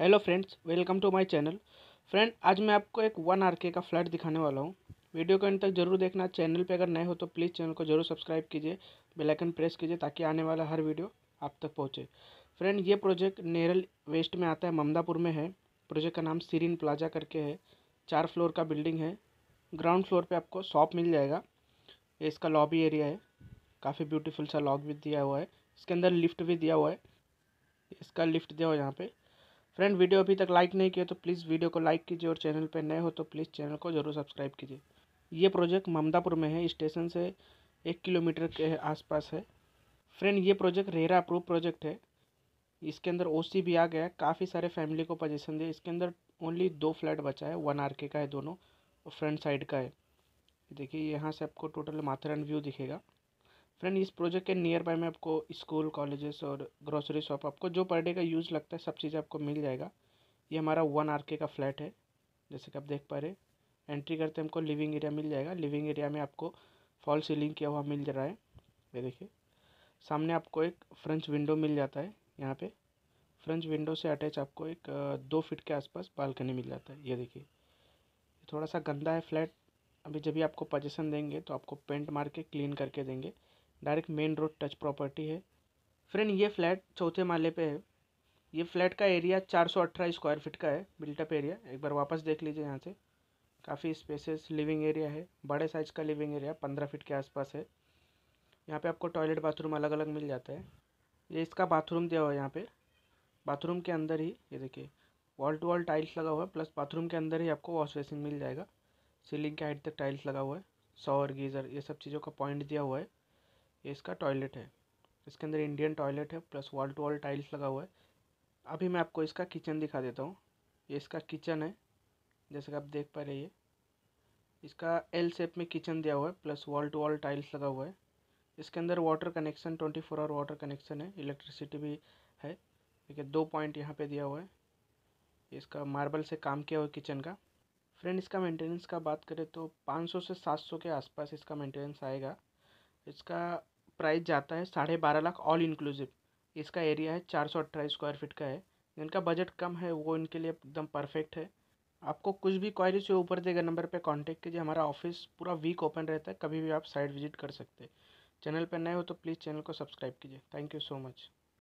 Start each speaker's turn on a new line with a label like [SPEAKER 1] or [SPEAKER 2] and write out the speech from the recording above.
[SPEAKER 1] hello friends welcome to my channel friend आज मैं आपको एक वन आर के का फ्लैट दिखाने वाला हूँ वीडियो को इन तक जरूर देखना चैनल पे अगर नए हो तो प्लीज़ चैनल को जरूर सब्सक्राइब कीजिए बेल आइकन प्रेस कीजिए ताकि आने वाला हर वीडियो आप तक पहुँचे फ्रेंड ये प्रोजेक्ट नेरल वेस्ट में आता है ममदापुर में है प्रोजेक्ट का नाम सीरीन प्लाजा करके है चार फ्लोर का बिल्डिंग है ग्राउंड फ्लोर पर आपको शॉप मिल जाएगा ये इसका लॉबी एरिया है काफ़ी ब्यूटीफुल सा लॉग भी दिया हुआ है इसके अंदर लिफ्ट भी दिया हुआ है इसका लिफ्ट दिया हुआ है यहाँ पर फ्रेंड वीडियो अभी तक लाइक नहीं किया तो प्लीज़ वीडियो को लाइक कीजिए और चैनल पर नए हो तो प्लीज़ चैनल को ज़रूर सब्सक्राइब कीजिए ये प्रोजेक्ट ममदापुर में है स्टेशन से एक किलोमीटर के आसपास है फ्रेंड ये प्रोजेक्ट रेरा अप्रूव प्रोजेक्ट है इसके अंदर ओ भी आ गया काफ़ी सारे फैमिली को पजेशन दिया इसके अंदर ओनली दो फ्लैट बचा है वन आर के का है दोनों और फ्रंट साइड का है देखिए यहाँ से आपको टोटल माथेरन व्यू दिखेगा फ्रेंड इस प्रोजेक्ट के नियर बाय में आपको स्कूल कॉलेजेस और ग्रोसरी शॉप आपको जो पर डे का यूज़ लगता है सब चीज़ें आपको मिल जाएगा ये हमारा वन आर के का फ्लैट है जैसे कि आप देख पा रहे एंट्री करते हमको लिविंग एरिया मिल जाएगा लिविंग एरिया में आपको फॉल सीलिंग किया हुआ मिल रहा है ये देखिए सामने आपको एक फ्रेंच विंडो मिल जाता है यहाँ पे फ्रेंच विंडो से अटैच आपको एक दो फीट के आसपास बालकनी मिल जाता है ये देखिए थोड़ा सा गंदा है फ्लैट अभी जब भी आपको पजेशन देंगे तो आपको पेंट मार के क्लीन करके देंगे direct main road touch property है फ्रेंड ये फ्लैट चौथे माले पे है ये फ्लैट का एरिया चार सौ अठारह स्क्वायर फिट का है बिल्टअप एरिया एक बार वापस देख लीजिए यहाँ से काफ़ी स्पेसेस लिविंग एरिया है बड़े साइज का लिविंग एरिया पंद्रह फिट के आसपास है यहाँ पे आपको टॉयलेट बाथरूम अलग अलग मिल जाता है ये इसका बाथरूम दिया हुआ है यहाँ पर बाथरूम के अंदर ही ये देखिए वॉल टू वॉल टाइल्स लगा हुआ है प्लस बाथरूम के अंदर ही आपको वॉश बेसिन मिल जाएगा सीलिंग के हाइट तक टाइल्स लगा हुआ है सौर गीज़र ये सब चीज़ों का पॉइंट दिया हुआ है ये इसका टॉयलेट है इसके अंदर इंडियन टॉयलेट है plus wall to wall tiles लगा हुआ है अभी मैं आपको इसका किचन दिखा देता हूँ ये इसका किचन है जैसे कि आप देख पा रहे हैं इसका एल सेप में किचन दिया हुआ है plus wall to wall tiles लगा हुआ है इसके अंदर water connection twenty four hour water connection है इलेक्ट्रिसिटी भी है ठीक है दो पॉइंट यहाँ पे दिया हुआ है इसका मार्बल से काम किया हुआ है किचन का फ्रेंड इसका मेंटेनेंस का बात करें तो पाँच सौ से सात सौ के आसपास इसका मेंटेनेंस आएगा इसका प्राइस जाता है साढ़े बारह लाख ऑल इंक्लूसिव इसका एरिया है चार सौ अट्ठाईस स्क्वायर फीट का है जिनका बजट कम है वो इनके लिए एकदम परफेक्ट है आपको कुछ भी क्वायरी से ऊपर देगा नंबर पर कॉन्टेक्ट कीजिए हमारा ऑफिस पूरा वीक ओपन रहता है कभी भी आप साइट विजिट कर सकते हैं चैनल पर नए हो तो प्लीज़ चैनल को सब्सक्राइब कीजिए थैंक यू सो मच